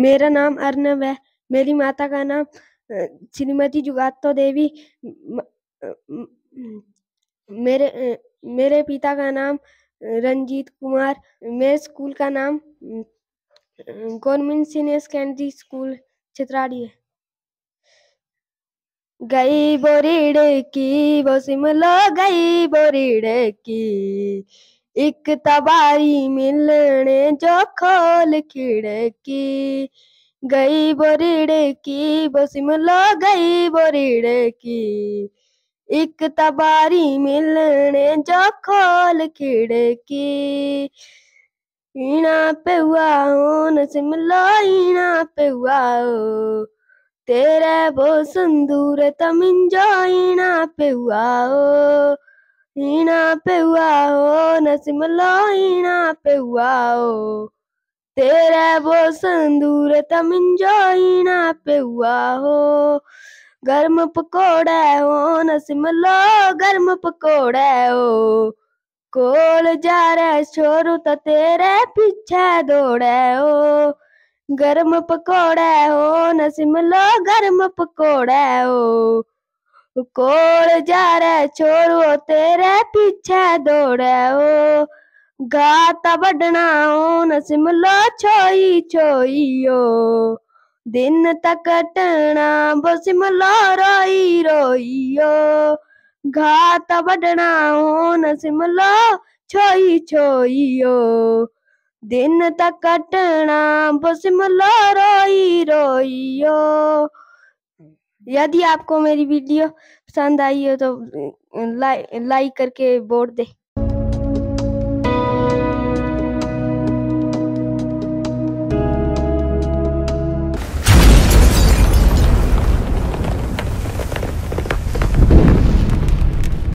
मेरा नाम अर्नव है मेरी माता का नाम श्रीमती जुगातो देवी मेरे मेरे पिता का नाम रंजीत कुमार मेरे स्कूल का नाम government senior secondary school Chitrari है गई बोरीड़े की वो गई बोरीड़े की एक तबारी मिलने जो खोल खिड़की गई बोरीड़े की लो गई बोरीड़े की एक तबारी मिलने जो खोल खिड़की ईना पे हुआ हो न सिमलो ईना पे हुआ हो तेरे वो सिंदूर तमिंजो ईना पे हुआ हो ईणा पे हुआ हो नसीम लो हीना पे हुआ हो तेरे वो संदूर तमिंजो ईणा पे हुआ हो गर्म पकोड़े हो नसीम लो गर्म पकोड़े हो कोल जा रहे छोरू तो तेरे पीछे दौड़े हो गर्म पकोड़े हो नसीम लो गर्म पकोड़े हो कोल जा रे छोरो तेरे पीछे दौड़े ओ गाता बढ़ना हो न सिमलो छोई छोई ओ दिन तक टना बो सिमलो रोई रोई ओ गाता बढ़ना हो न सिमलो छोई छोई ओ दिन तक टना बो सिमलो रोई रोई ओ यदि आपको मेरी वीडियो पसंद आई हो तो लाइक करके वोट दे